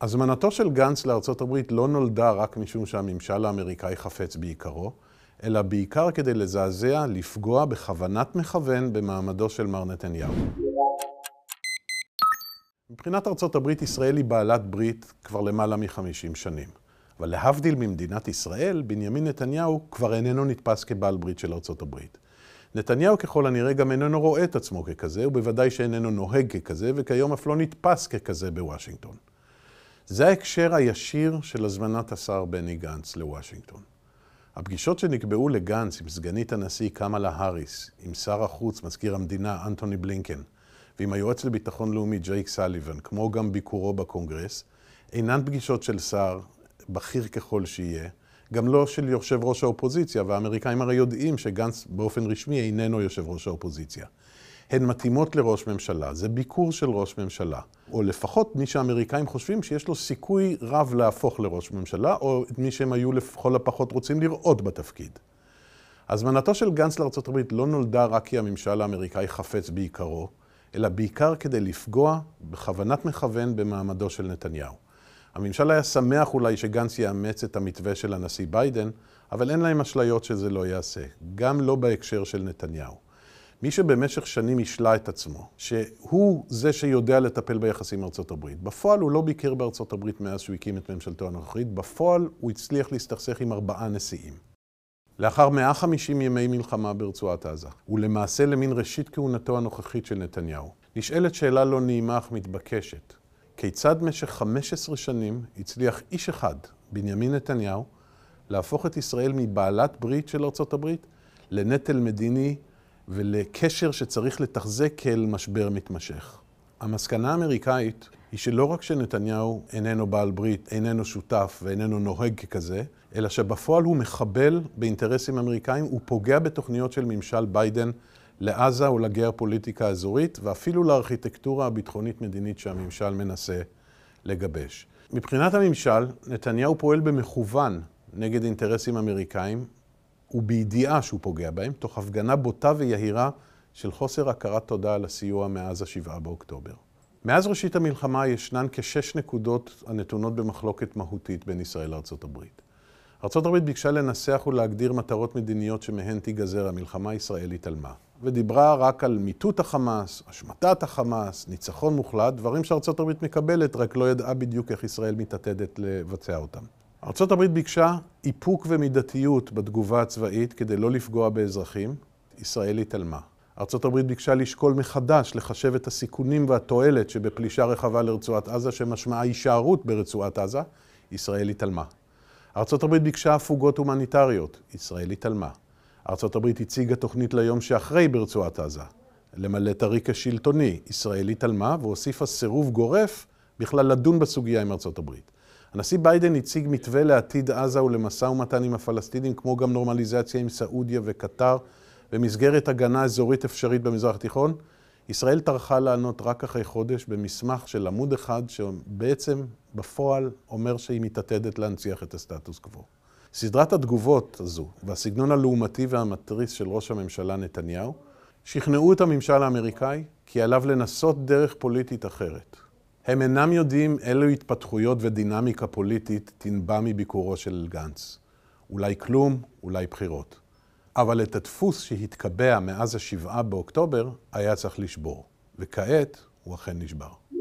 הזמנתו של גנץ לארצות הברית לא נולדה רק משום שהממשל האמריקאי חפץ בעיקרו, אלא בעיקר כדי לזעזע, לפגוע בכוונת מכוון במעמדו של מר נתניהו. מבחינת ארצות הברית, ישראל היא בעלת ברית כבר למעלה מ-50 שנים. אבל להבדיל ממדינת ישראל, בנימין נתניהו כבר איננו נתפס כבעל ברית של ארצות הברית. נתניהו ככל הנראה גם איננו רואה את עצמו ככזה, ובוודאי שאיננו נוהג ככזה, וכיום אף לא נתפס ככזה בוושינגטון. זה ההקשר הישיר של הזמנת השר בני גנץ לוושינגטון. הפגישות שנקבעו לגנץ עם סגנית הנשיא קמאלה האריס, עם שר החוץ, מזכיר המדינה אנטוני בלינקן, ועם היועץ לביטחון לאומי ג'ייק סליבן, כמו גם ביקורו בקונגרס, אינן פגישות של שר, בכיר ככל שיהיה, גם לא של יושב ראש האופוזיציה, והאמריקאים הרי יודעים שגנץ באופן רשמי איננו יושב ראש האופוזיציה. הן מתאימות לראש ממשלה. זה ביקור של ראש ממשלה. או לפחות מי שהאמריקאים חושבים שיש לו סיכוי רב להפוך לראש ממשלה, או את מי שהם היו לכל הפחות רוצים לראות בתפקיד. הזמנתו של גנץ לארה"ב לא נולדה רק כי הממשל האמריקאי חפץ בעיקרו, אלא בעיקר כדי לפגוע בכוונת מכוון במעמדו של נתניהו. הממשל היה שמח אולי שגנץ יאמץ את המתווה של הנשיא ביידן, אבל אין להם אשליות שזה לא ייעשה, גם לא בהקשר של נתניהו. מי שבמשך שנים השלה את עצמו, שהוא זה שיודע לטפל ביחסים עם ארצות הברית, בפועל הוא לא ביקר בארצות הברית מאז שהוא הקים את ממשלתו הנוכחית, בפועל הוא הצליח להסתכסך עם ארבעה נשיאים. לאחר 150 ימי מלחמה ברצועת עזה, ולמעשה למין ראשית כהונתו הנוכחית של נתניהו, נשאלת שאלה לא נעימה אך מתבקשת. כיצד משך 15 שנים הצליח איש אחד, בנימין נתניהו, להפוך את ישראל מבעלת ברית של ארצות הברית לנטל מדיני ולקשר שצריך לתחזק אל משבר מתמשך. המסקנה האמריקאית היא שלא רק שנתניהו איננו בעל ברית, איננו שותף ואיננו נוהג ככזה, אלא שבפועל הוא מחבל באינטרסים אמריקאים, הוא פוגע בתוכניות של ממשל ביידן לעזה ולגיאופוליטיקה האזורית, ואפילו לארכיטקטורה הביטחונית-מדינית שהממשל מנסה לגבש. מבחינת הממשל, נתניהו פועל במכוון נגד אינטרסים אמריקאים, ובידיעה שהוא פוגע בהם, תוך הפגנה בוטה ויהירה של חוסר הכרת תודה על הסיוע מאז השבעה באוקטובר. מאז ראשית המלחמה ישנן כשש נקודות הנתונות במחלוקת מהותית בין ישראל לארצות הברית. ארצות הברית ביקשה לנסח ולהגדיר מטרות מדיניות שמהן תיגזר המלחמה הישראלית על מה, ודיברה רק על מיטוט החמאס, השמטת החמאס, ניצחון מוחלט, דברים שארצות הברית מקבלת, רק לא ידעה בדיוק איך ישראל מתעתדת לבצע אותם. ארה"ב ביקשה איפוק ומידתיות בתגובה הצבאית כדי לא לפגוע באזרחים. ישראל התעלמה. ארה"ב ביקשה לשקול מחדש, לחשב את הסיכונים והתועלת שבפלישה רחבה לרצועת עזה, שמשמעה הישארות ברצועת עזה, ישראל התעלמה. ארה"ב ביקשה הפוגות הומניטריות, ישראל התעלמה. ארה"ב הציגה תוכנית ליום שאחרי ברצועת עזה, למלא את הריק השלטוני, ישראל התעלמה והוסיפה סירוב גורף בכלל לדון בסוגיה עם ארה"ב. הנשיא ביידן הציג מתווה לעתיד עזה ולמשא ומתן עם הפלסטינים, כמו גם נורמליזציה עם סעודיה וקטר, במסגרת הגנה אזורית אפשרית במזרח התיכון. ישראל טרחה לענות רק אחרי חודש במסמך של עמוד אחד, שבעצם בפועל אומר שהיא מתעתדת להנציח את הסטטוס קוו. סדרת התגובות הזו והסגנון הלעומתי והמתריס של ראש הממשלה נתניהו שכנעו את הממשל האמריקאי כי עליו לנסות דרך פוליטית אחרת. הם אינם יודעים אילו התפתחויות ודינמיקה פוליטית תנבע מביקורו של גנץ. אולי כלום, אולי בחירות. אבל את הדפוס שהתקבע מאז השבעה באוקטובר היה צריך לשבור, וכעת הוא אכן נשבר.